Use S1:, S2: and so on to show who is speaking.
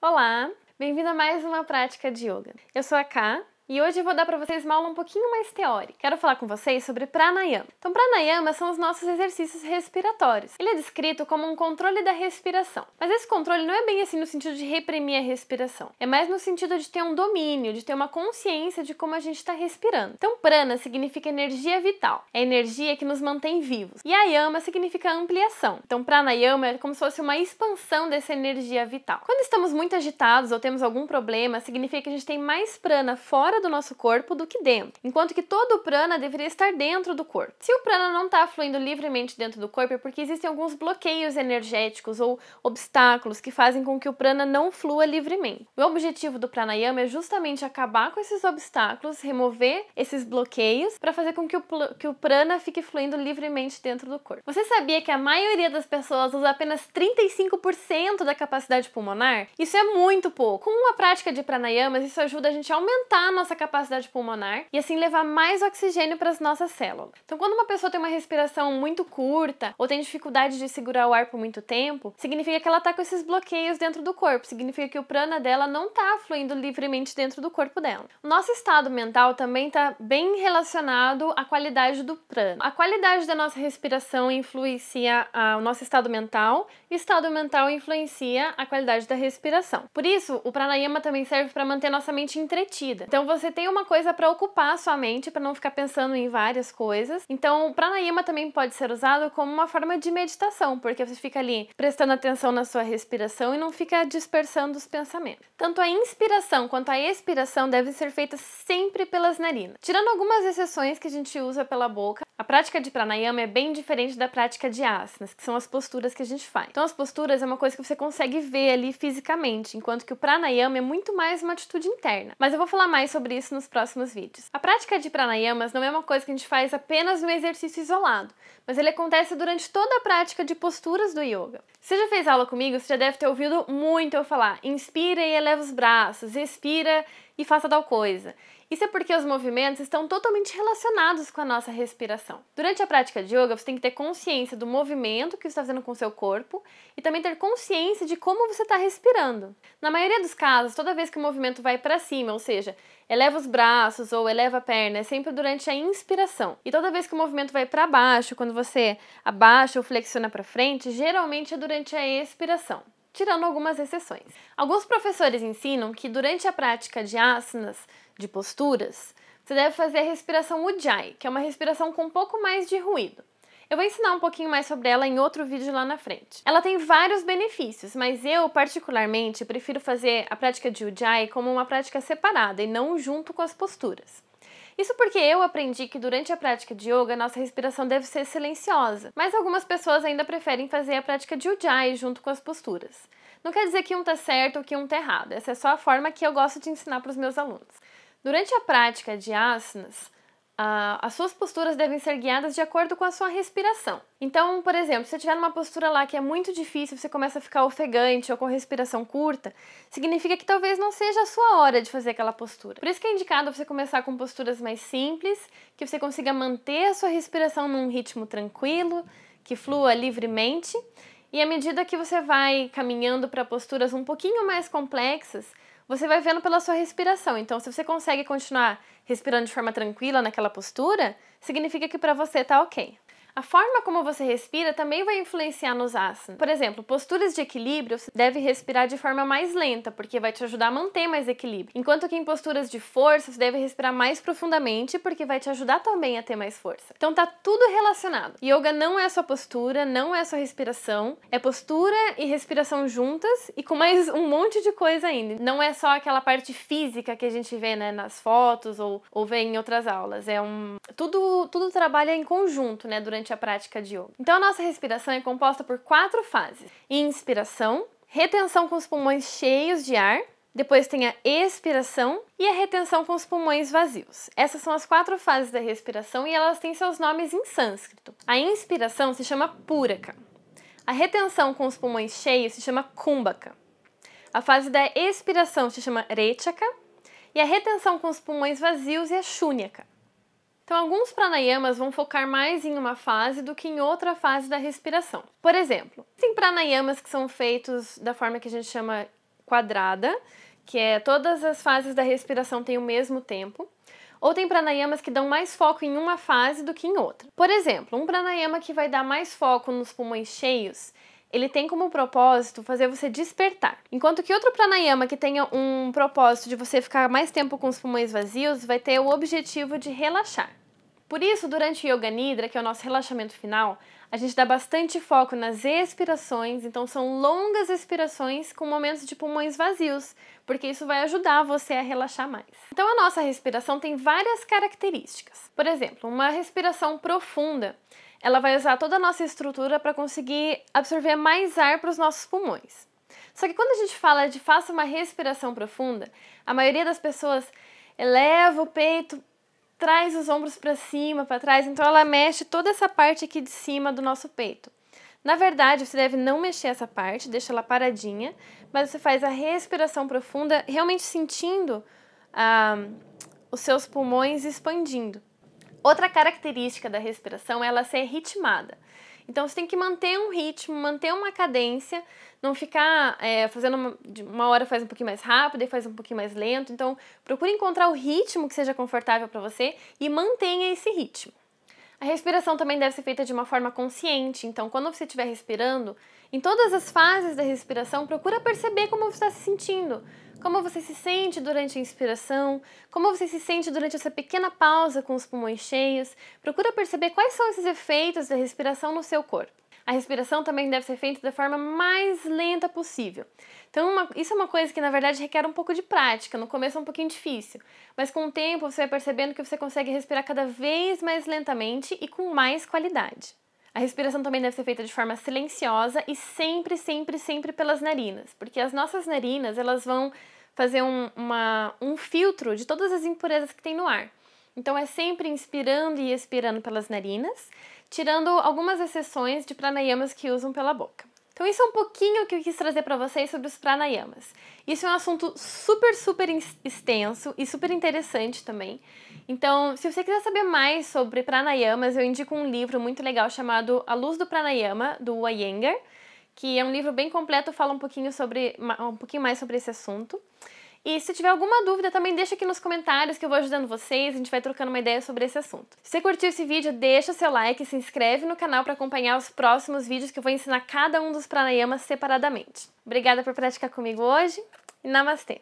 S1: Olá, bem-vindo a mais uma prática de yoga. Eu sou a Ká e hoje eu vou dar para vocês uma aula um pouquinho mais teórica. Quero falar com vocês sobre pranayama. Então, pranayama são os nossos exercícios respiratórios. Ele é descrito como um controle da respiração. Mas esse controle não é bem assim no sentido de reprimir a respiração. É mais no sentido de ter um domínio, de ter uma consciência de como a gente está respirando. Então, prana significa energia vital. É a energia que nos mantém vivos. E ayama significa ampliação. Então, pranayama é como se fosse uma expansão dessa energia vital. Quando estamos muito agitados ou temos algum problema, significa que a gente tem mais prana fora fora do nosso corpo do que dentro, enquanto que todo o prana deveria estar dentro do corpo. Se o prana não está fluindo livremente dentro do corpo, é porque existem alguns bloqueios energéticos ou obstáculos que fazem com que o prana não flua livremente. O objetivo do pranayama é justamente acabar com esses obstáculos, remover esses bloqueios para fazer com que o, que o prana fique fluindo livremente dentro do corpo. Você sabia que a maioria das pessoas usa apenas 35% da capacidade pulmonar? Isso é muito pouco. Com uma prática de pranayamas, isso ajuda a gente a aumentar a nossa nossa capacidade pulmonar e assim levar mais oxigênio para as nossas células. Então, quando uma pessoa tem uma respiração muito curta ou tem dificuldade de segurar o ar por muito tempo, significa que ela está com esses bloqueios dentro do corpo, significa que o prana dela não está fluindo livremente dentro do corpo dela. O nosso estado mental também está bem relacionado à qualidade do prana. A qualidade da nossa respiração influencia o nosso estado mental e o estado mental influencia a qualidade da respiração. Por isso, o pranayama também serve para manter nossa mente entretida. Então, você você tem uma coisa para ocupar a sua mente, para não ficar pensando em várias coisas. Então, o pranayama também pode ser usado como uma forma de meditação, porque você fica ali prestando atenção na sua respiração e não fica dispersando os pensamentos. Tanto a inspiração quanto a expiração devem ser feitas sempre pelas narinas, tirando algumas exceções que a gente usa pela boca. A prática de pranayama é bem diferente da prática de asanas, que são as posturas que a gente faz. Então, as posturas é uma coisa que você consegue ver ali fisicamente, enquanto que o pranayama é muito mais uma atitude interna. Mas eu vou falar mais sobre isso nos próximos vídeos. A prática de pranayamas não é uma coisa que a gente faz apenas no exercício isolado, mas ele acontece durante toda a prática de posturas do yoga. Se já fez aula comigo, você já deve ter ouvido muito eu falar: inspira e eleva os braços, expira e faça tal coisa. Isso é porque os movimentos estão totalmente relacionados com a nossa respiração. Durante a prática de yoga, você tem que ter consciência do movimento que você está fazendo com o seu corpo e também ter consciência de como você está respirando. Na maioria dos casos, toda vez que o movimento vai para cima, ou seja, eleva os braços ou eleva a perna, é sempre durante a inspiração. E toda vez que o movimento vai para baixo, quando você abaixa ou flexiona para frente, geralmente é durante a expiração tirando algumas exceções. Alguns professores ensinam que durante a prática de asanas, de posturas, você deve fazer a respiração Ujjayi, que é uma respiração com um pouco mais de ruído. Eu vou ensinar um pouquinho mais sobre ela em outro vídeo lá na frente. Ela tem vários benefícios, mas eu, particularmente, prefiro fazer a prática de Ujjayi como uma prática separada e não junto com as posturas. Isso porque eu aprendi que durante a prática de yoga, nossa respiração deve ser silenciosa, mas algumas pessoas ainda preferem fazer a prática de ujjayi junto com as posturas. Não quer dizer que um tá certo ou que um tá errado, essa é só a forma que eu gosto de ensinar para os meus alunos. Durante a prática de asanas, ah, as suas posturas devem ser guiadas de acordo com a sua respiração. Então, por exemplo, se você tiver numa postura lá que é muito difícil, você começa a ficar ofegante ou com respiração curta, significa que talvez não seja a sua hora de fazer aquela postura. Por isso que é indicado você começar com posturas mais simples, que você consiga manter a sua respiração num ritmo tranquilo, que flua livremente. E à medida que você vai caminhando para posturas um pouquinho mais complexas, você vai vendo pela sua respiração. Então, se você consegue continuar respirando de forma tranquila naquela postura, significa que para você tá ok. A forma como você respira também vai influenciar nos asanas. Por exemplo, posturas de equilíbrio deve respirar de forma mais lenta, porque vai te ajudar a manter mais equilíbrio. Enquanto que em posturas de força, você deve respirar mais profundamente, porque vai te ajudar também a ter mais força. Então tá tudo relacionado. Yoga não é só postura, não é só respiração, é postura e respiração juntas e com mais um monte de coisa ainda. Não é só aquela parte física que a gente vê né, nas fotos ou, ou vê em outras aulas. É um. Tudo, tudo trabalha em conjunto, né? Durante durante a prática de yoga. Então a nossa respiração é composta por quatro fases: inspiração, retenção com os pulmões cheios de ar, depois tem a expiração e a retenção com os pulmões vazios. Essas são as quatro fases da respiração e elas têm seus nomes em sânscrito. A inspiração se chama puraka. A retenção com os pulmões cheios se chama kumbhaka. A fase da expiração se chama rechaka e a retenção com os pulmões vazios é a shunyaka. Então, alguns pranayamas vão focar mais em uma fase do que em outra fase da respiração. Por exemplo, tem pranayamas que são feitos da forma que a gente chama quadrada, que é todas as fases da respiração têm o mesmo tempo. Ou tem pranayamas que dão mais foco em uma fase do que em outra. Por exemplo, um pranayama que vai dar mais foco nos pulmões cheios ele tem como propósito fazer você despertar. Enquanto que outro pranayama que tenha um propósito de você ficar mais tempo com os pulmões vazios vai ter o objetivo de relaxar. Por isso, durante Yoga Nidra, que é o nosso relaxamento final, a gente dá bastante foco nas expirações, então são longas expirações com momentos de pulmões vazios, porque isso vai ajudar você a relaxar mais. Então a nossa respiração tem várias características. Por exemplo, uma respiração profunda, ela vai usar toda a nossa estrutura para conseguir absorver mais ar para os nossos pulmões. Só que quando a gente fala de faça uma respiração profunda, a maioria das pessoas eleva o peito traz os ombros para cima, para trás, então ela mexe toda essa parte aqui de cima do nosso peito. Na verdade, você deve não mexer essa parte, deixa ela paradinha, mas você faz a respiração profunda, realmente sentindo ah, os seus pulmões expandindo. Outra característica da respiração é ela ser ritmada. Então você tem que manter um ritmo, manter uma cadência, não ficar é, fazendo uma, uma hora faz um pouquinho mais rápido e faz um pouquinho mais lento. Então procure encontrar o ritmo que seja confortável para você e mantenha esse ritmo. A respiração também deve ser feita de uma forma consciente, então quando você estiver respirando, em todas as fases da respiração, procura perceber como você está se sentindo, como você se sente durante a inspiração, como você se sente durante essa pequena pausa com os pulmões cheios. Procura perceber quais são esses efeitos da respiração no seu corpo. A respiração também deve ser feita da forma mais lenta possível. Então, uma, isso é uma coisa que na verdade requer um pouco de prática. No começo é um pouquinho difícil, mas com o tempo você vai percebendo que você consegue respirar cada vez mais lentamente e com mais qualidade. A respiração também deve ser feita de forma silenciosa e sempre, sempre, sempre pelas narinas, porque as nossas narinas elas vão fazer um, uma, um filtro de todas as impurezas que tem no ar. Então é sempre inspirando e expirando pelas narinas, tirando algumas exceções de pranayamas que usam pela boca. Então isso é um pouquinho que eu quis trazer para vocês sobre os pranayamas. Isso é um assunto super, super extenso e super interessante também. Então, se você quiser saber mais sobre pranayamas, eu indico um livro muito legal chamado A Luz do Pranayama, do Iyengar, que é um livro bem completo, fala um pouquinho sobre um pouquinho mais sobre esse assunto. E se tiver alguma dúvida, também deixa aqui nos comentários que eu vou ajudando vocês, a gente vai trocando uma ideia sobre esse assunto. Se curtiu esse vídeo, deixa seu like, se inscreve no canal para acompanhar os próximos vídeos que eu vou ensinar cada um dos pranayamas separadamente. Obrigada por praticar comigo hoje e Namastê!